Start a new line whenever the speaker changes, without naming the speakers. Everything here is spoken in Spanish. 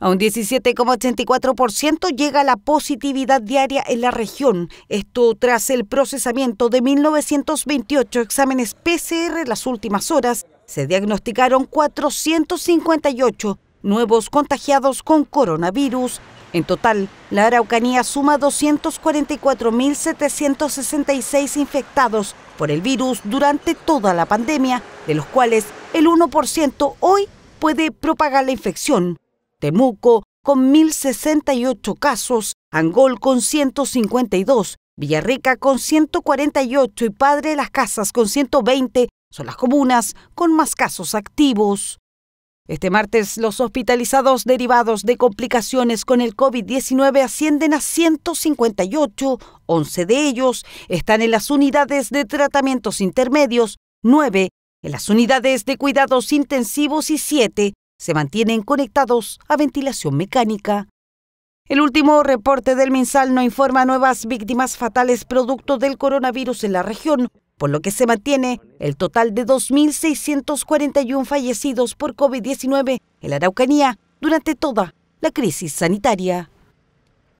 A un 17,84% llega la positividad diaria en la región, esto tras el procesamiento de 1.928 exámenes PCR en las últimas horas. Se diagnosticaron 458 nuevos contagiados con coronavirus. En total, la Araucanía suma 244.766 infectados por el virus durante toda la pandemia, de los cuales el 1% hoy puede propagar la infección. Temuco con 1.068 casos, Angol con 152, Villarrica con 148 y Padre de las Casas con 120 son las comunas con más casos activos. Este martes, los hospitalizados derivados de complicaciones con el COVID-19 ascienden a 158, 11 de ellos están en las unidades de tratamientos intermedios, 9 en las unidades de cuidados intensivos y 7 se mantienen conectados a ventilación mecánica. El último reporte del mensal no informa nuevas víctimas fatales producto del coronavirus en la región, por lo que se mantiene el total de 2.641 fallecidos por COVID-19 en la Araucanía durante toda la crisis sanitaria.